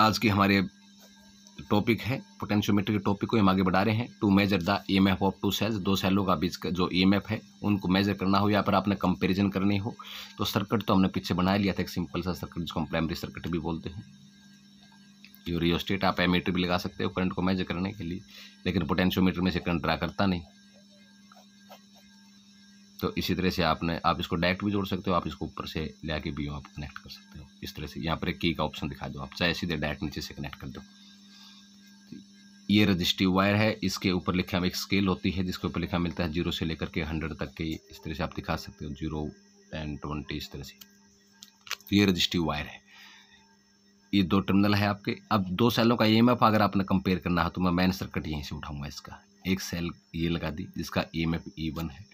आज के हमारे टॉपिक है पोटेंशियोमीटर के टॉपिक को हम आगे बढ़ा रहे हैं to measure the E M F of two cells दो सेलों का बीच का जो ई एम एफ है उनको मेजर करना हो या फिर आपने कंपेरिजन करनी हो तो सर्किट तो हमने पीछे बना लिया था एक सिंपल सा सर्किट जिसको हम प्राइमरी सर्किट भी बोलते हैं यूरियोस्टेट आप एमीटर भी लगा सकते हो करंट को मेजर करने के लिए लेकिन पोटेंशियोमीटर में से करंट ड्रा करता नहीं तो इसी तरह से आपने आप इसको डायरेक्ट भी जोड़ सकते हो आप इसको ऊपर से ले आके भी आप कनेक्ट कर सकते हो इस तरह से यहाँ पर एक की का ऑप्शन दिखा दो आप चाहे सीधे डायरेक्ट नीचे से कनेक्ट कर दो ये रजिस्ट्री वायर है इसके ऊपर लिखा हमें एक स्केल होती है जिसके ऊपर लिखा मिलता है जीरो से लेकर के हंड्रेड तक के इस तरह से आप दिखा सकते हो जीरो टेन ट्वेंटी इस तरह से तो ये रजिस्ट्री वायर है ये दो टर्मिनल है आपके अब दो सेलों का ई अगर आपने कंपेयर करना है तो मैं मैन सर्कट यहीं से उठाऊंगा इसका एक सेल ये लगा दी जिसका E M F E one है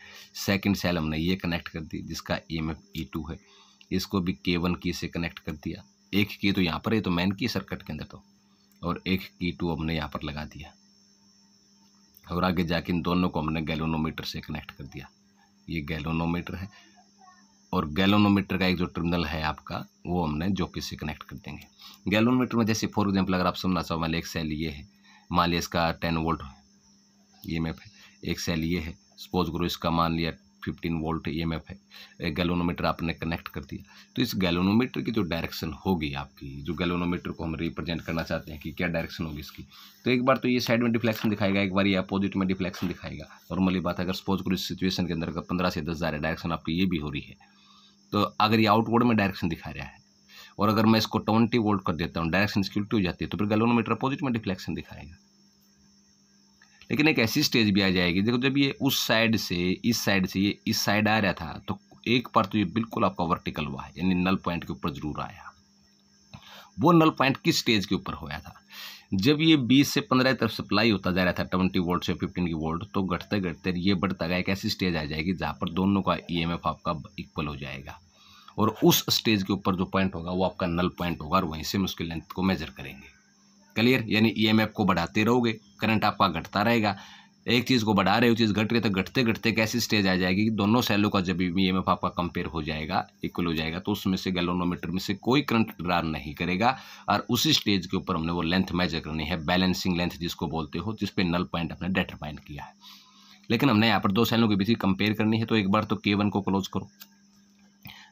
सेकंड सेल हमने ये कनेक्ट कर दी जिसका E M F E two है इसको भी के वन की से कनेक्ट कर दिया एक की तो यहाँ पर है तो मैन की सर्किट के अंदर तो और एक की टू हमने यहाँ पर लगा दिया और आगे जाके इन दोनों को हमने गैलोनोमीटर से कनेक्ट कर दिया ये गैलोनोमीटर है और गैलोनोमीटर का एक जो टर्मिनल है आपका वो हमने जोकि से कनेक्ट कर देंगे गैलोनोमीटर में जैसे फॉर एग्जाम्पल अगर आप सुनना चाहो मान एक सेल ये है मान लिया इसका ten volt E M F है एक सेल ये है सपोज करो इसका मान लिया fifteen volt E M F है गैलोनोमीटर आपने कनेक्ट कर दिया तो इस गैलोनोमीटर की जो डायरेक्शन होगी आपकी जो गैलोनोमीटर को हम रिप्रेजेंट करना चाहते हैं कि क्या डायरेक्शन होगी इसकी तो एक बार तो ये साइड में डिफ्लेक्शन दिखाएगा एक बार ये अपोजिट में डिफ्लेक्शन दिखाएगा नॉर्मली बात अगर सपोज करो इस सिचुएशन के अंदर पंद्रह से दस हज़ार डायरेक्शन आपकी ये भी हो रही है तो अगर ये आउटवर्ड में डायरेक्शन दिखा रहा है और अगर मैं इसको ट्वेंटी वोल्ट कर देता हूँ डायरेक्शन इसकी उल्टी हो जाती है तो फिर गलोनोमीटर अपोजिट में डिफ्लेक्शन दिखाएगा लेकिन एक ऐसी स्टेज भी आ जाएगी देखो जब ये उस साइड से इस साइड से ये इस साइड आ रहा था तो एक पर तो ये बिल्कुल आपका वर्टिकल हुआ है यानी नल पॉइंट के ऊपर जरूर आया वो नल पॉइंट किस स्टेज के ऊपर होया था जब ये 20 से 15 तरफ सप्लाई होता जा रहा था 20 वोल्ट से 15 की वोल्ट तो घटते घटते ये बढ़ता गया एक ऐसी स्टेज आ जाएगी जहाँ पर दोनों का ईएमएफ e आपका इक्वल हो जाएगा और उस स्टेज के ऊपर जो पॉइंट होगा वो आपका नल पॉइंट होगा और वहीं से हम उसके लेंथ को मेजर करेंगे क्लियर यानी एफ e को बढ़ाते रहोगे करंट आपका घटता रहेगा एक चीज़ को बढ़ा रहे हो चीज़ घट रही तो घटते घटते कैसी स्टेज आ जाएगी कि दोनों सेलों का जब भी ई एम आपका कंपेयर हो जाएगा इक्वल हो जाएगा तो उसमें से गैलोनोमीटर में से कोई करंट ड्रा नहीं करेगा और उसी स्टेज के ऊपर हमने वो लेंथ मेजर करनी है बैलेंसिंग लेंथ जिसको बोलते हो जिसपे नल पॉइंट हमने डेटरमाइन किया है लेकिन हमने यहाँ पर दो सेलों के बीच कंपेयर करनी है तो एक बार तो के वन को क्लोज करो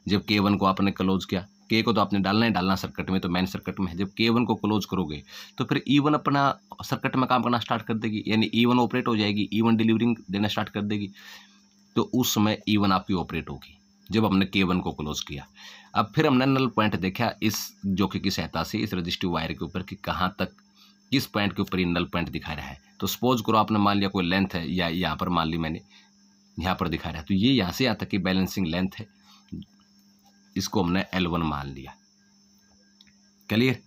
जब के वन को आपने क्लोज किया के को तो आपने डालना ही डालना सर्किट में तो मैन सर्किट में है जब के वन को क्लोज करोगे तो फिर ई e वन अपना सर्किट में काम करना स्टार्ट कर देगी यानी ई वन ऑपरेट हो जाएगी ई वन डिलीवरिंग देना स्टार्ट कर देगी तो उस समय ई e वन आपकी ऑपरेट होगी जब हमने के वन को क्लोज किया अब फिर हमने नल पॉइंट देखा इस जोखे की सहायता से इस रजिस्टिव वायर के ऊपर कि कहाँ तक किस पॉइंट के ऊपर ये नल पॉइंट दिखा रहा है तो सपोज करो आपने मान लिया कोई लेंथ है या यहाँ पर मान ली मैंने यहाँ पर दिखा रहा है तो ये यहाँ से यहाँ तक की बैलेंसिंग लेंथ है इसको हमने एल वन मान लिया क्लियर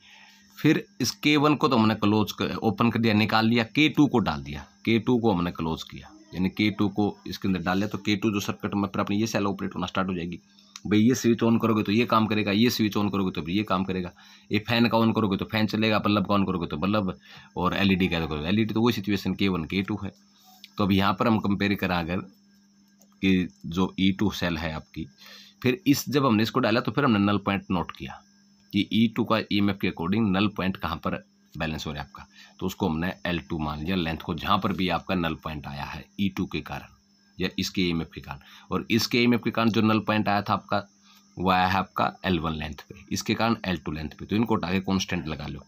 फिर इस के वन को तो हमने क्लोज कर ओपन कर दिया निकाल लिया के टू को डाल दिया के टू को हमने क्लोज किया यानी के टू को इसके अंदर डाल दिया तो के टू जो सर्किट में फिर अपनी ये सेल ऑपरेट होना स्टार्ट हो जाएगी भाई ये स्विच ऑन करोगे तो ये काम करेगा ये स्विच ऑन करोगे तो ये काम करेगा ये फैन का ऑन करोगे तो फैन चलेगा बल्लब का ऑन करोगे तो बल्लब और एलईडी e का तो करोगे डी e तो वही सिचुएशन के वन के टू है तो अब यहाँ पर हम कंपेयर करा अगर की जो ई टू सेल है आपकी फिर इस जब हमने इसको डाला तो फिर हमने नल पॉइंट नोट किया कि ई e टू का ई e के अकॉर्डिंग नल पॉइंट कहाँ पर बैलेंस हो रहा है आपका तो उसको हमने एल टू मान लिया लेंथ को जहाँ पर भी आपका नल पॉइंट आया है ई e टू के कारण या इसके ई के कारण और इसके ई के कारण जो नल पॉइंट आया था आपका वो आया है आपका एल वन लेंथ पे इसके कारण एल टू लेंथ पे तो इनको उठा के कॉन्स्टेंट लगा लो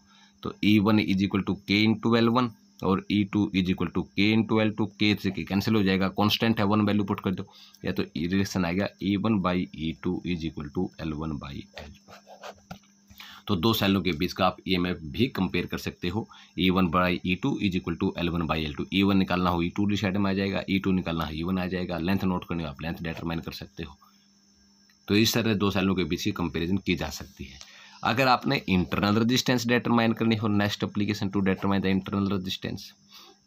तो E one is equal to K into L one और E two is equal to K in to L two के से के कैंसिल हो जाएगा कॉन्स्टेंट है वन वैल्यू पुट कर दो या तो ई रिलेशन आएगा A one by E two is equal to L one by L तो दो सेलों के बीच का आप ई e भी कंपेयर कर सकते हो E one by E two is equal to L one by L two E one निकालना हो ई टू डी साइड में आ जाएगा ई e टू निकालना हो ई e वन आ जाएगा लेंथ नोट करनी हो आप लेंथ डिटरमाइन कर सकते हो तो इस तरह दो सेलों के बीच की कंपेरिजन की जा सकती है अगर आपने इंटरनल रजिस्टेंस डेटरमाइन करनी हो next application to determine the internal resistance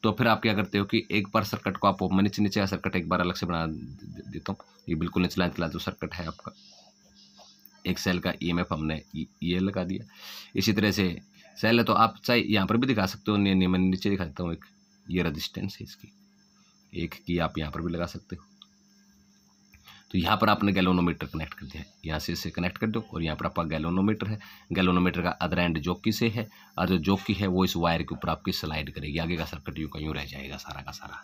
तो फिर आप क्या करते हो कि एक बार सर्कट को आप नीचे नीचे सर्कट एक बार अलग से बना देता हूँ ये बिल्कुल निचला निचला जो सर्कट है आपका एक सेल का ई e हमने ये लगा दिया इसी तरह से सेल है तो आप चाहे यहाँ पर भी दिखा सकते हो मैं नीचे दिखा देता हूँ एक ये रजिस्टेंस है इसकी एक की आप यहाँ पर भी लगा सकते हो तो यहाँ पर आपने गैलोनोमीटर कनेक्ट कर दिया है यहाँ से इसे कनेक्ट कर दो और यहाँ पर आपका गैलोनोमीटर है गैलोनोमीटर का अदर एंड जोकी से है और जो जोकी है वो इस वायर के ऊपर आपकी स्लाइड करेगी आगे का सर्कट यूँ कहीं रह जाएगा सारा का सारा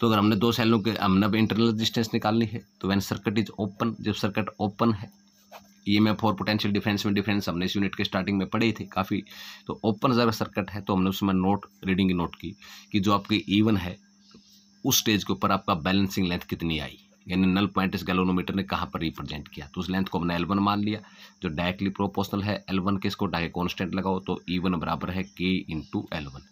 तो अगर हमने दो सेलों के हमने अब इंटरनल डिस्टेंस निकालनी है तो वैन सर्कट इज ओपन जब सर्कट ओपन है ई एम एफ और पोटेंशियल डिफरेंस में डिफरेंस हमने इस यूनिट के स्टार्टिंग में पढ़े थे काफ़ी तो ओपन ज़रा सर्कट है तो हमने उसमें नोट रीडिंग नोट की कि जो आपकी ईवन है उस स्टेज के ऊपर आपका बैलेंसिंग लेंथ कितनी आई यानी नल पॉइंट इस गैलोनोमीटर ने कहाँ पर रिप्रेजेंट किया तो उस लेंथ को हमने एल वन मान लिया जो डायरेक्टली प्रोपोर्शनल है एल वन के इसको डायरेक्ट कॉन्स्टेंट लगाओ तो ई e वन बराबर है के इंटू एल वन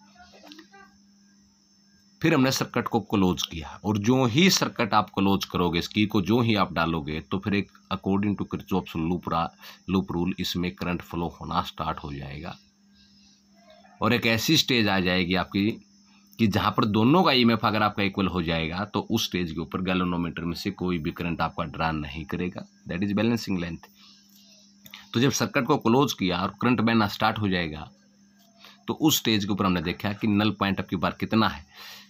फिर हमने सर्कट को क्लोज किया और जो ही सर्कट आप क्लोज करोगे इस की को जो ही आप डालोगे तो फिर एक according to Kirchhoff's loop loop rule इसमें करंट फ्लो होना स्टार्ट हो जाएगा और एक ऐसी स्टेज आ जाएगी आपकी कि जहाँ पर दोनों का ई e अगर आपका इक्वल हो जाएगा तो उस स्टेज के ऊपर गैलोनोमीटर में से कोई भी करंट आपका ड्रा नहीं करेगा दैट इज बैलेंसिंग लेंथ तो जब सर्किट को क्लोज किया और करंट बहना स्टार्ट हो जाएगा तो उस स्टेज के ऊपर हमने देखा कि नल पॉइंट आपकी बार कितना है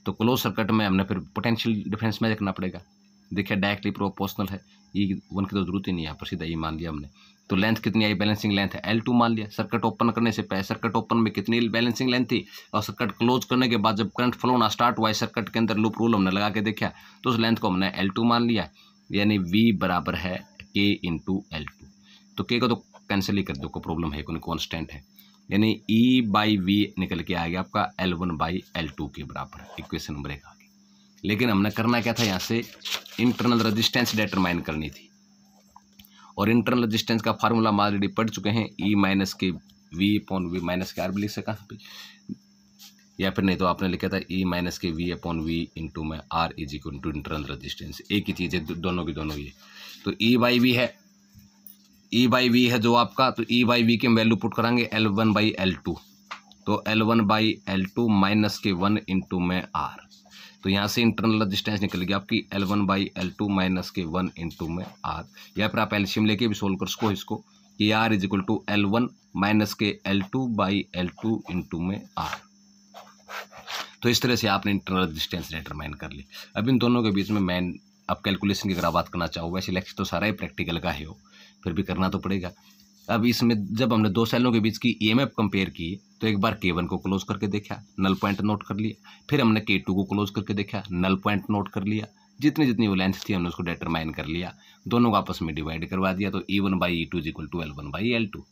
तो क्लोज सर्किट में हमने फिर पोटेंशियल डिफरेंस में देखना पड़ेगा देखिए डायरेक्टली प्रोपोर्शनल है ये e वन की तो जरूरत ही नहीं है पर सीधा ये e मान लिया हमने तो लेंथ कितनी आई बैलेंसिंग लेंथ है एल टू मान लिया सर्किट ओपन करने से पहले सर्किट ओपन में कितनी बैलेंसिंग लेंथ थी और सर्किट क्लोज करने के बाद जब करंट फ्लो होना स्टार्ट हुआ सर्किट के अंदर लूप रूल हमने लगा के देखा तो उस लेंथ को हमने एल टू मान लिया यानी वी बराबर है के टू एल टू तो के को तो कैंसिल ही कर दो को प्रॉब्लम है कोई कॉन्स्टेंट है यानी ई बाई वी निकल के आ गया आपका L one by L two के बराबर इक्वेशन नंबर एक आ गई लेकिन हमने करना क्या था यहाँ से इंटरनल रजिस्टेंस डिटरमाइन करनी थी और इंटरनल रजिस्टेंस का फार्मूला हम ऑलरेडी पढ़ चुके हैं ई माइनस के वी अपॉन वी माइनस के आर भी लिख सका या फिर नहीं तो आपने लिखा था ई माइनस के वी अपॉन वी इंटू में R is equal to internal resistance एक ही चीज़ है दोनों की दोनों ये तो ई बाई वी है ई बाई वी है जो आपका तो ई बाई वी के वैल्यू पुट कराएंगे L one by L two तो L one by L two minus के वन इंटू में आर तो यहाँ से इंटरनल रजिस्टेंस गया आपकी L one by L two minus के वन इन टू में आर या फिर आप एल्शियम लेके भी सोल्व कर सको इसको कि R is equal to L one minus के L two by L two into में आर तो इस तरह से आपने इंटरनल रजिस्टेंस डिटरमाइन कर ली अब इन दोनों के बीच में मैन आप कैलकुलेशन की अगर बात करना चाहो वैसे लेक्चर तो सारा ही प्रैक्टिकल का है हो फिर भी करना तो पड़ेगा अब इसमें जब हमने दो सेलों के बीच की ईएमएफ e कंपेयर की तो एक बार के वन को क्लोज करके देखा नल पॉइंट नोट कर लिया फिर हमने के टू को क्लोज करके देखा नल पॉइंट नोट कर लिया जितनी जितनी वो लेंथ थी हमने उसको डिटरमाइन कर लिया दोनों को आपस में डिवाइड करवा दिया तो E one by E two equal to L one by L two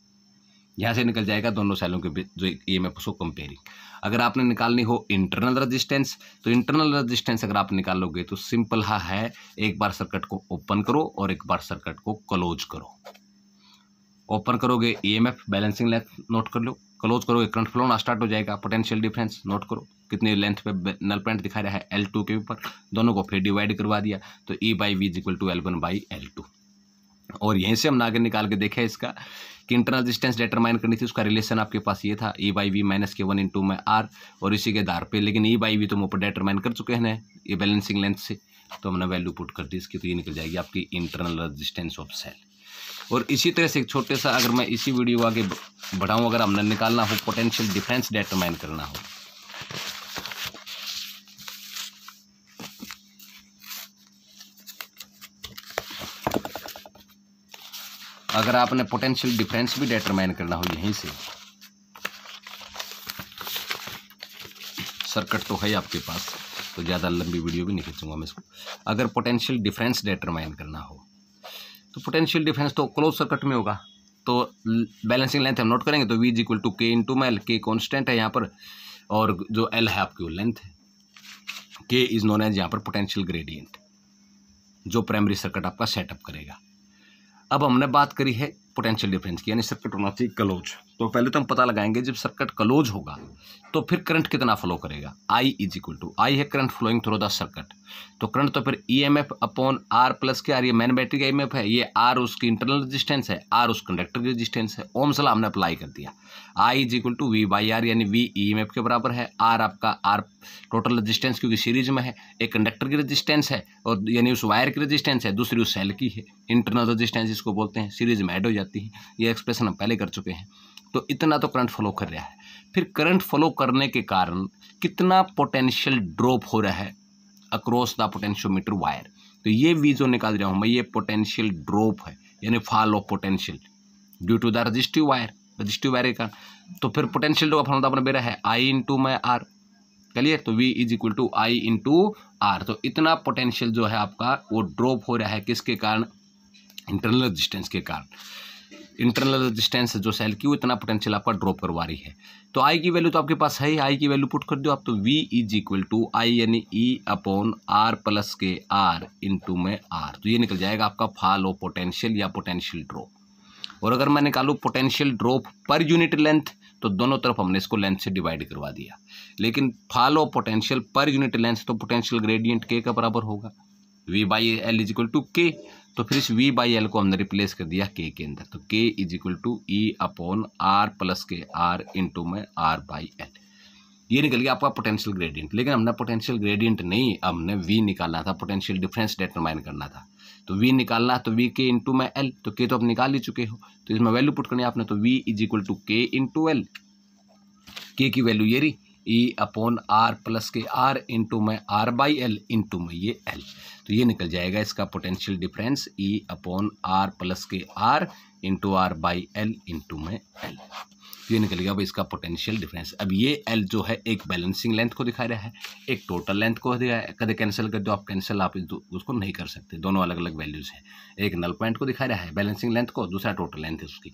यहाँ से निकल जाएगा दोनों सेलों के बीच जो ई एम एफ उसको कंपेयरिंग अगर आपने निकालनी हो इंटरनल रजिस्टेंस तो इंटरनल रजिस्टेंस अगर आप निकालोगे तो सिंपल हा है एक बार सर्किट को ओपन करो और एक बार सर्किट को क्लोज करो ओपन करोगे ईएमएफ बैलेंसिंग लेंथ नोट कर लो क्लोज करोगे करंट फ्लो ना स्टार्ट हो जाएगा पोटेंशियल डिफरेंस नोट करो कितनी लेंथ पे नल पॉइंट दिखा रहा है एल टू के ऊपर दोनों को फिर डिवाइड करवा दिया तो E by V is equal to L one by L two और यहीं से हम आगे निकाल के देखे इसका कि इंटरनल डिस्टेंस डिटरमाइन करनी थी उसका रिलेशन आपके पास ये था ई बाई वी माइनस के वन इंटू में आर और इसी के आधार पर लेकिन ई बाई वी तो हम ऊपर डिटरमाइन कर चुके हैं ये बैलेंसिंग लेंथ से तो हमने वैल्यू पुट कर दी इसकी तो ये निकल जाएगी आपकी इंटरनल रजिस्टेंस ऑफ सेल और इसी तरह से छोटे सा अगर मैं इसी वीडियो आगे बढ़ाऊँ अगर हमने निकालना हो पोटेंशियल डिफरेंस डेटरमाइन करना हो अगर आपने पोटेंशियल डिफरेंस भी डिटरमाइन करना हो यहीं से सर्कट तो है आपके पास तो ज़्यादा लंबी वीडियो भी नहीं खींचूंगा मैं इसको अगर पोटेंशियल डिफरेंस डिटरमाइन करना हो तो पोटेंशियल डिफरेंस तो क्लोज सर्कट में होगा तो बैलेंसिंग लेंथ हम नोट करेंगे तो V is equal to K into मेल के कॉन्स्टेंट है यहाँ पर और जो एल है आपकी वो लेंथ है के इज नोन एज यहाँ पर पोटेंशियल ग्रेडियंट जो प्राइमरी सर्किट आपका सेटअप करेगा अब हमने बात करी है पोटेंशियल डिफरेंस की यानी सर्किट होना चाहिए क्लोज तो पहले तो हम पता लगाएंगे जब सर्किट क्लोज होगा तो फिर करंट कितना फ्लो करेगा I is equal to I है current flowing through the circuit तो करंट तो फिर E M F upon R plus के आर ये मैन बैटरी का ई एम एफ है ये आर उसकी इंटरनल रजिस्टेंस है आर उस कंडक्टर की रजिस्टेंस है ओम सला हमने अप्लाई कर दिया I is equal to V by R यानी वी ई एम एफ के बराबर है आर आपका आर टोटल रजिस्टेंस क्योंकि सीरीज में है एक कंडक्टर की रजिस्टेंस है और यानी उस वायर की रजिस्टेंस है दूसरी उस सेल की है इंटरनल रजिस्टेंस इसको बोलते हैं सीरीज में एड हो जाती है ये एक्सप्रेशन हम पहले कर चुके हैं तो इतना तो करंट फ्लो कर रहा है फिर करंट फ्लो करने के कारण कितना पोटेंशियल ड्रॉप हो रहा है अक्रॉस द पोटेंशियोमीटर वायर तो ये वी जो निकाल रहा हूँ मैं ये पोटेंशियल ड्रॉप है यानी fall of potential due to the resistive wire resistive wire का तो फिर पोटेंशियल ड्रॉप हम अपना मेरा है आई इंटू माई आर चलिए तो V is equal to I into R तो इतना पोटेंशियल जो है आपका वो ड्रॉप हो रहा है किसके कारण इंटरनल रजिस्टेंस के कारण इंटरनल रेजिस्टेंस है जो सेल की वो इतना पोटेंशियल आपका ड्रॉप करवा रही है तो आई की वैल्यू तो आपके पास है ही आई की वैल्यू पुट कर दो आप तो V is equal to I यानी ई अपॉन आर प्लस के आर इंटू में आर तो ये निकल जाएगा आपका फाल ऑफ पोटेंशियल या पोटेंशियल ड्रॉप और अगर मैं निकालू potential drop per unit length तो दोनों तरफ हमने इसको लेंथ से डिवाइड करवा दिया लेकिन fall of potential per unit length तो पोटेंशियल ग्रेडियंट के का बराबर होगा V by L is equal to K तो फिर इस वी बाई एल को हमने रिप्लेस कर दिया के के अंदर तो K is equal to E upon R plus के आर इंटू में आर बाई एल ये निकल गया आपका पोटेंशियल ग्रेडियंट लेकिन हमने पोटेंशियल ग्रेडियंट नहीं हमने वी निकालना था पोटेंशियल डिफरेंस डिटरमाइन करना था तो वी निकालना तो वी के इंटू में एल तो के तो आप निकाल ही चुके हो तो इसमें वैल्यू पुट करनी आपने तो V is equal to K into L K की वैल्यू ये रही ई अपॉन आर प्लस के आर इंटू में आर बाई एल इंटू में ये एल तो ये निकल जाएगा इसका potential difference E upon R plus के R into R by L into में एल ये निकल गया अब इसका पोटेंशियल डिफरेंस अब ये एल जो है एक बैलेंसिंग लेंथ को दिखा रहा है एक टोटल लेंथ को दिखा है कदे कैंसिल कर दो आप कैंसिल आप उसको नहीं कर सकते दोनों अलग अलग वैल्यूज़ हैं एक नल पॉइंट को दिखा रहा है बैलेंसिंग लेंथ को दूसरा टोटल लेंथ है उसकी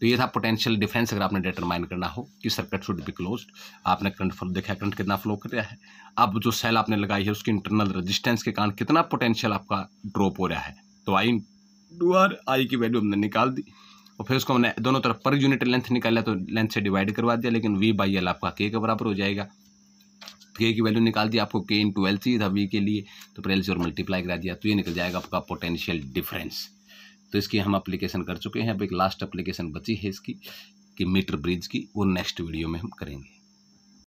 तो ये था पोटेंशियल डिफरेंस अगर आपने डिटरमाइन करना हो कि सर्किट शुड बी क्लोज आपने करंट फ्लो देखा करंट कितना फ्लो कर रहा है अब जो सेल आपने लगाई है उसकी इंटरनल रेजिस्टेंस के कारण कितना पोटेंशियल आपका ड्रॉप हो रहा है तो आई डू आर आई की वैल्यू हमने निकाल दी और फिर उसको हमने दोनों तरफ पर यूनिट लेंथ निकाला तो लेंथ से डिवाइड करवा दिया लेकिन वी बाई एल आपका के के बराबर हो जाएगा के की वैल्यू निकाल दी आपको के इन टू एल सी था वी के लिए तो फिर एल सी और मल्टीप्लाई करा दिया तो ये निकल जाएगा आपका पोटेंशियल डिफरेंस तो इसकी हम अप्लीकेशन कर चुके हैं अब एक लास्ट अप्लीकेशन बची है इसकी कि मीटर ब्रिज की वो नेक्स्ट वीडियो में हम करेंगे